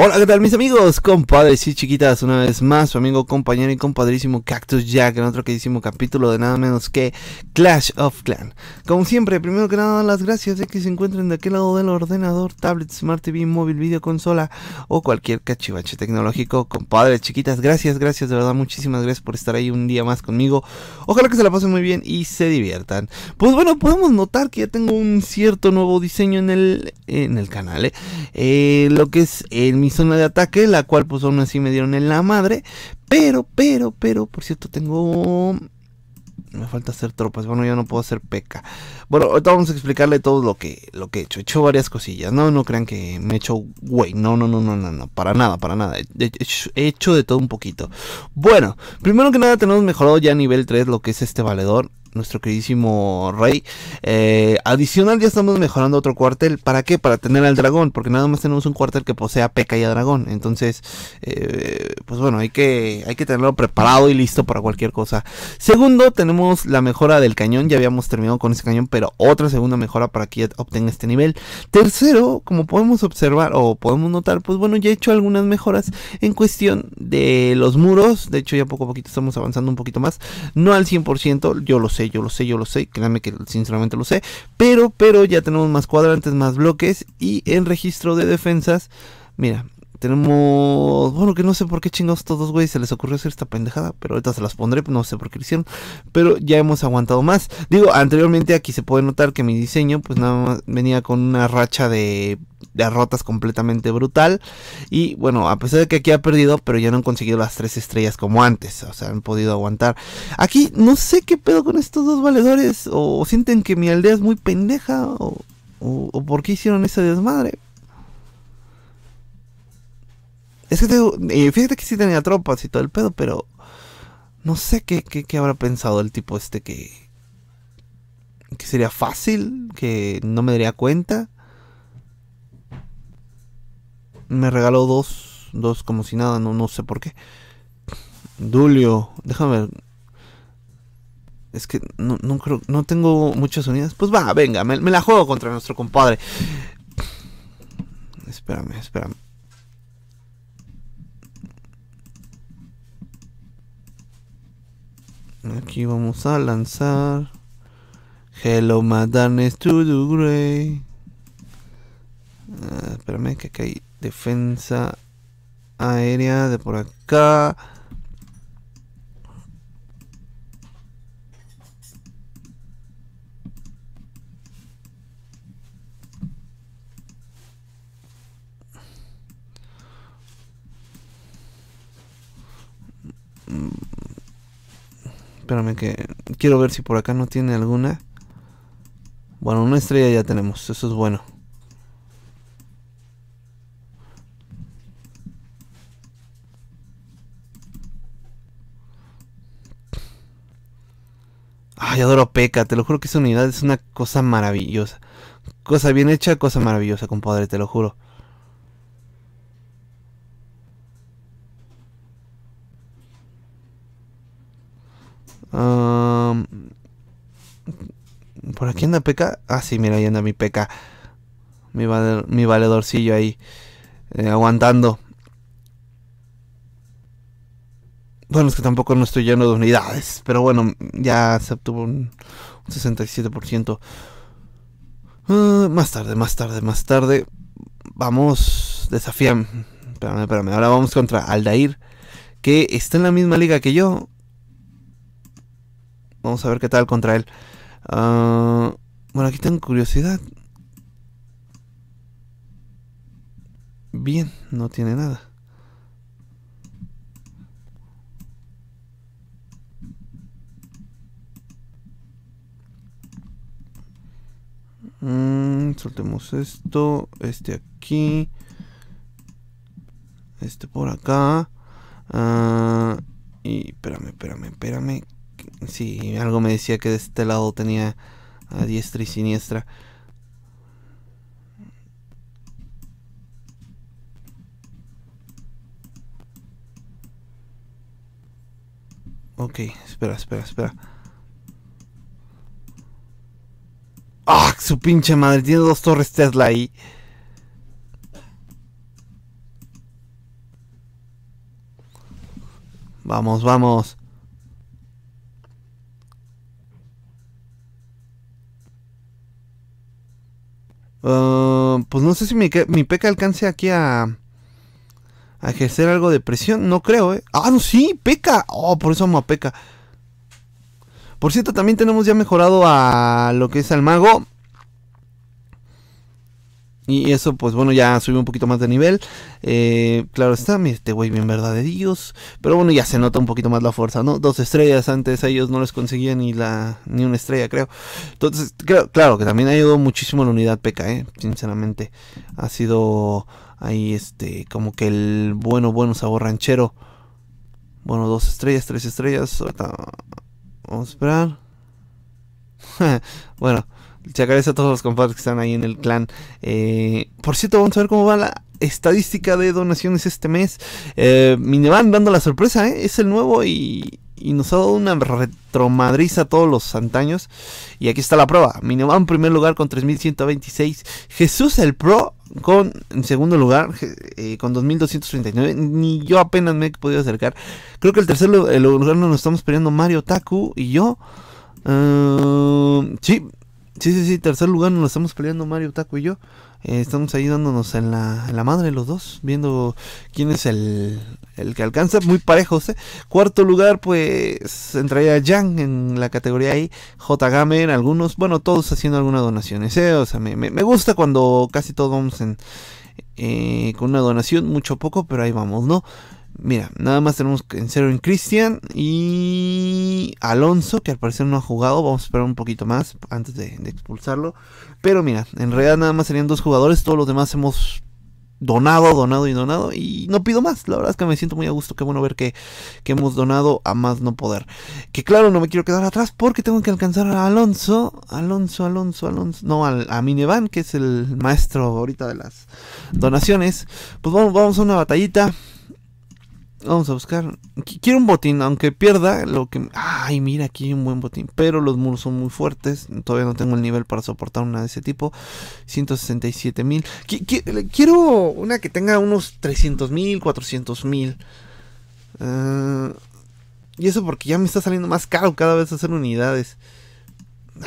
Hola, ¿qué tal mis amigos, compadres y chiquitas? Una vez más, su amigo, compañero y compadrísimo Cactus Jack en otro que queridísimo capítulo de nada menos que Clash of Clan. Como siempre, primero que nada, las gracias de que se encuentren de aquel lado del ordenador, tablet, smart TV, móvil, videoconsola o cualquier cachivache tecnológico. Compadres, chiquitas, gracias, gracias, de verdad, muchísimas gracias por estar ahí un día más conmigo. Ojalá que se la pasen muy bien y se diviertan. Pues bueno, podemos notar que ya tengo un cierto nuevo diseño en el, en el canal, ¿eh? Eh, lo que es el zona de ataque, la cual pues aún así me dieron en la madre. Pero, pero, pero, por cierto, tengo... Me falta hacer tropas. Bueno, ya no puedo hacer peca. Bueno, ahorita vamos a explicarle todo lo que, lo que he hecho. He hecho varias cosillas. No, no crean que me he hecho güey. No, no, no, no, no, no. Para nada, para nada. He hecho, de todo un poquito. Bueno, primero que nada tenemos mejorado ya nivel 3 lo que es este valedor nuestro queridísimo rey. Eh, adicional, ya estamos mejorando otro cuartel. ¿Para qué? Para tener al dragón, porque nada más tenemos un cuartel que posea peca y a dragón. Entonces, eh, pues bueno, hay que, hay que tenerlo preparado y listo para cualquier cosa. Segundo, tenemos la mejora del cañón. Ya habíamos terminado con ese cañón, pero otra segunda mejora para que obtenga este nivel. Tercero, como podemos observar o podemos notar, pues bueno, ya he hecho algunas mejoras en cuestión de los muros. De hecho, ya poco a poquito estamos avanzando un poquito más. No al 100%, yo lo sé yo lo sé, yo lo sé, créanme que sinceramente lo sé, pero, pero ya tenemos más cuadrantes, más bloques y en registro de defensas, mira, tenemos. Bueno, que no sé por qué chingados todos dos güeyes se les ocurrió hacer esta pendejada. Pero ahorita se las pondré, no sé por qué lo hicieron. Pero ya hemos aguantado más. Digo, anteriormente aquí se puede notar que mi diseño, pues nada más venía con una racha de derrotas completamente brutal. Y bueno, a pesar de que aquí ha perdido, pero ya no han conseguido las tres estrellas como antes. O sea, han podido aguantar. Aquí no sé qué pedo con estos dos valedores. O, sienten que mi aldea es muy pendeja. O, por qué hicieron ese desmadre. Es que tengo, eh, fíjate que sí tenía tropas y todo el pedo, pero no sé qué, qué habrá pensado el tipo este que, que sería fácil, que no me daría cuenta me regaló dos, dos como si nada, no, no sé por qué. Dulio, déjame Es que no, no creo, no tengo muchas unidades. Pues va, venga, me, la juego contra nuestro compadre. Espérame, espérame. Aquí vamos a lanzar. Hello, to do Grey espérame, que aquí hay defensa aérea de por acá. Mm, espérame que quiero ver si por acá no tiene alguna. Bueno, una estrella ya tenemos, eso es bueno. Ay, adoro Peca, te lo juro que esa unidad es una cosa maravillosa. Cosa bien hecha, cosa maravillosa, compadre, te lo juro. ¿Por aquí anda Peca? Ah, sí, mira, ahí anda mi Peca. Mi, valedorcillo ahí, eh, aguantando. Bueno, los que tampoco no estoy lleno de unidades, pero bueno, ya se obtuvo un, 67%. Ah, más tarde, más tarde, más tarde. Vamos, desafían. Espérame, espérame. Ahora vamos contra Aldair, que está en la misma liga que yo. Vamos a ver qué tal contra él. Ah, bueno, aquí tengo curiosidad. Bien, no tiene nada. soltemos esto, este aquí, este por acá. Ah, y espérame, espérame, espérame. Sí, algo me decía que de este lado tenía a diestra y siniestra. Ok, espera, espera, espera. su pinche madre, tiene dos torres Tesla ahí. Vamos, vamos. Ah, pues no sé si mi, mi peca alcance aquí a, a ejercer algo de presión. No creo, ¿eh? Ah, no, sí, peca. Oh, por eso amo a peca. Por cierto, también tenemos ya mejorado a lo que es al mago. Y eso, pues bueno, ya subí un poquito más de nivel. Eh, claro está, este güey bien verdad de Dios. Pero bueno, ya se nota un poquito más la fuerza, ¿no? Dos estrellas antes a ellos no les conseguía ni la ni una estrella, creo. Entonces, creo, claro que también ha ayudado muchísimo la unidad PK, ¿eh? Sinceramente, ha sido ahí este, como que el bueno, bueno sabor ranchero. Bueno, dos estrellas, tres estrellas. Vamos a esperar. bueno. Se agradece a todos los compadres que están ahí en el clan. Eh, por cierto, vamos a ver cómo va la estadística de donaciones este mes. Eh, Minevan dando la sorpresa, ¿eh? es el nuevo y, nos ha dado una retromadriza a todos los antaños. Y aquí está la prueba. Minevan primer lugar con 3.126. Jesús el Pro con en segundo lugar eh, con 2239 ni yo apenas me he podido acercar creo que el tercer lugar, nos estamos peleando Mario Taku y yo sí Sí, sí, sí, tercer lugar nos estamos peleando Mario, Taco y yo. Eh, estamos ahí dándonos en la, la madre los dos, viendo quién es el, que alcanza, muy parejos. ¿eh? Cuarto lugar, pues entraría Yang en la categoría ahí, J. Gamer, algunos, bueno, todos haciendo algunas donaciones. ¿eh? O sea, me, gusta cuando casi todos vamos en, eh, con una donación, mucho poco, pero ahí vamos, ¿no? Mira, nada más tenemos en cero en Cristian y Alonso, que al parecer no ha jugado. Vamos a esperar un poquito más antes de, expulsarlo. Pero mira, en realidad nada más serían dos jugadores. Todos los demás hemos donado, donado y donado. Y no pido más. La verdad es que me siento muy a gusto. Qué bueno ver que, hemos donado a más no poder. Que claro, no me quiero quedar atrás porque tengo que alcanzar a Alonso. Alonso, Alonso, Alonso. No, al, a Minevan, que es el maestro ahorita de las donaciones. Pues vamos a una batallita Vamos a buscar. Quiero un botín, aunque pierda lo que... Ay, mira, aquí hay un buen botín. Pero los muros son muy fuertes. Todavía no tengo el nivel para soportar una de ese tipo. 167 mil. quiero una que tenga unos 300 mil, 400 mil. Ah, y eso porque ya me está saliendo más caro cada vez hacer unidades.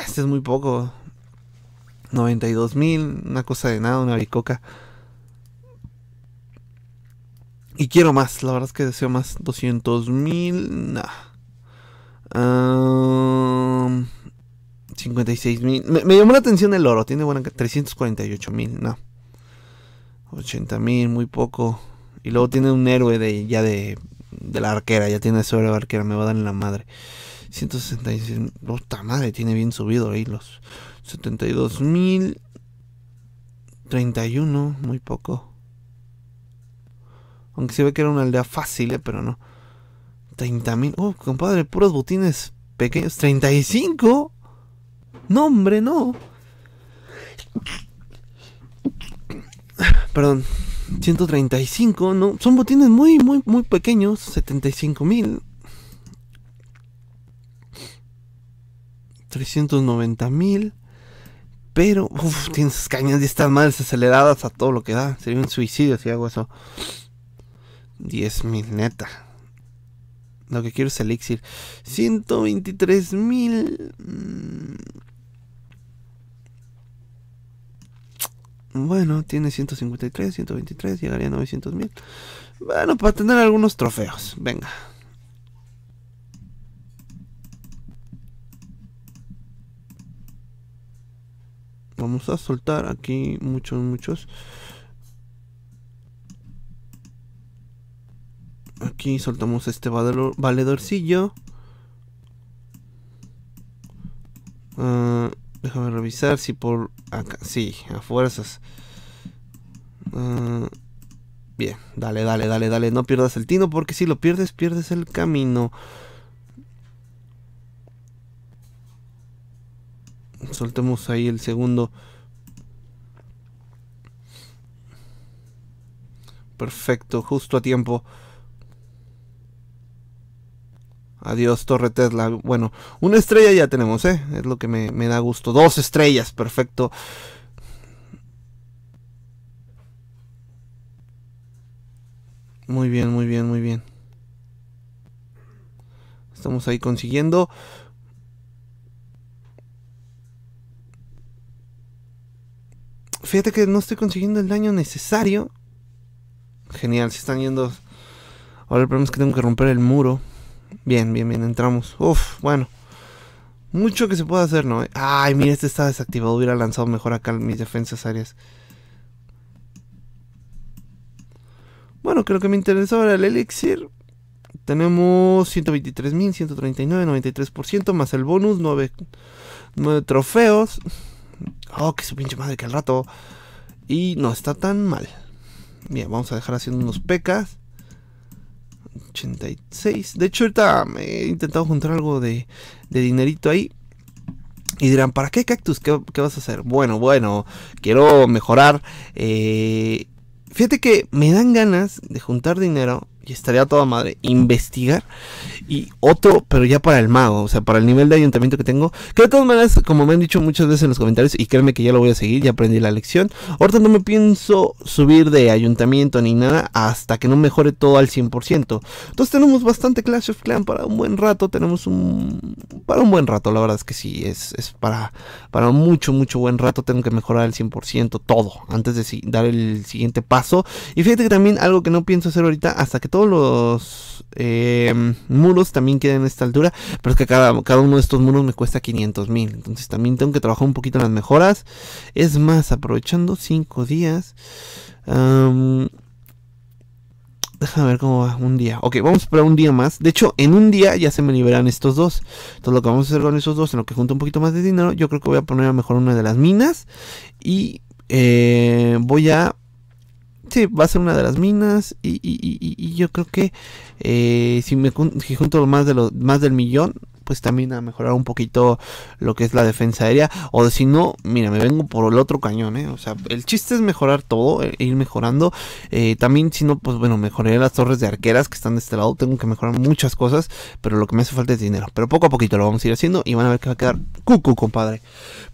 Este es muy poco. 92 mil, una cosa de nada, una bicoca. Y quiero más, la verdad es que deseo más. 200 mil, 56 mil. Me, llamó la atención el oro, tiene buena... 348 mil, no. 80 mil, muy poco. Y luego tiene un héroe de ya de, la arquera, ya tiene sobre la arquera, me va a dar en la madre. 166, puta madre, tiene bien subido ahí los 72 mil. 31, muy poco. Aunque se ve que era una aldea fácil, eh, pero no. 30 mil. Oh, compadre, puros botines pequeños. ¿35? No, hombre, no. Perdón. 135, no. Son botines muy, muy, muy pequeños. 75 mil. 390 mil. Pero, uff, tienes cañas de estas madres aceleradas a todo lo que da. Sería un suicidio si hago eso. 10.000 neta. Lo que quiero es elixir. 123.000 mm. Bueno, tiene 153, 123, llegaría a 900.000 Bueno, para tener algunos trofeos. Venga. Vamos a soltar aquí muchos, muchos. aquí soltamos este valedorcillo. Ah, déjame revisar si por acá. Sí, a fuerzas. Ah, bien, dale, dale, dale, dale. No pierdas el tino porque si lo pierdes, pierdes el camino. Soltemos ahí el segundo. Perfecto, justo a tiempo. Adiós, Torre Tesla. Bueno, una estrella ya tenemos, ¿eh? Es lo que me, da gusto. Dos estrellas, perfecto. Muy bien, muy bien, muy bien. Estamos ahí consiguiendo. Fíjate que no estoy consiguiendo el daño necesario. Genial, se están yendo... Ahora el problema es que tengo que romper el muro. Bien, bien, bien, entramos. Uf, bueno. Mucho que se puede hacer, ¿no? Ay, mira, este está desactivado. Hubiera lanzado mejor acá mis defensas áreas. Bueno, creo que me interesó ahora el elixir. Tenemos 123.139, 93%, más el bonus, 9, trofeos. Oh, que su pinche madre que al rato. Y no está tan mal. Bien, vamos a dejar haciendo unos pecas. 86. De hecho, ahorita eh, he intentado juntar algo de, dinerito ahí. Y dirán, ¿para qué cactus? ¿Qué, vas a hacer? Bueno, bueno, quiero mejorar. Eh, fíjate que me dan ganas de juntar dinero y estaría toda madre investigar y otro, pero ya para el mago, o sea, para el nivel de ayuntamiento que tengo. Que de todas maneras, como me han dicho muchas veces en los comentarios, y créeme que ya lo voy a seguir, ya aprendí la lección. Ahorita no me pienso subir de ayuntamiento ni nada hasta que no mejore todo al 100%. Entonces tenemos bastante Clash of Clans para un buen rato, tenemos un... para un buen rato, la verdad es que sí, es, para, para mucho, mucho buen rato. Tengo que mejorar al 100% todo antes de dar el siguiente paso. Y fíjate que también algo que no pienso hacer ahorita hasta que todos los... Eh, también quedan en esta altura, pero es que cada, cada uno de estos muros me cuesta 500 mil. Entonces también tengo que trabajar un poquito en las mejoras. Es más, aprovechando 5 días. Déjame ver cómo va un día. Ok, vamos a esperar un día más. De hecho, en un día ya se me liberan estos dos. Entonces, lo que vamos a hacer con esos dos, en lo que junto un poquito más de dinero, yo creo que voy a poner a mejor una de las minas. Y eh, voy a este va a ser una de las minas. Y, y, y, y yo creo que eh, si me si junto más, de más del millón, pues también a mejorar un poquito lo que es la defensa aérea. O si no, mira, me vengo por el otro cañón, ¿eh? O sea, el chiste es mejorar todo, e-, e ir mejorando. Eh, también, si no, pues bueno, mejoraré las torres de arqueras que están de este lado. Tengo que mejorar muchas cosas, pero lo que me hace falta es dinero. Pero poco a poquito lo vamos a ir haciendo y van a ver que va a quedar cucu, compadre.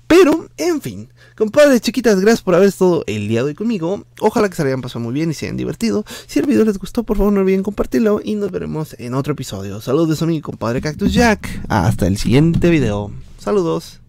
Pero, en fin, compadre chiquitas, gracias por haber estado el día de hoy conmigo. Ojalá que se hayan pasado muy bien y se hayan divertido. Si el video les gustó, por favor no olviden compartirlo y nos veremos en otro episodio. Saludos de Sony compadre Cactus Jack. Hasta el siguiente video. Saludos.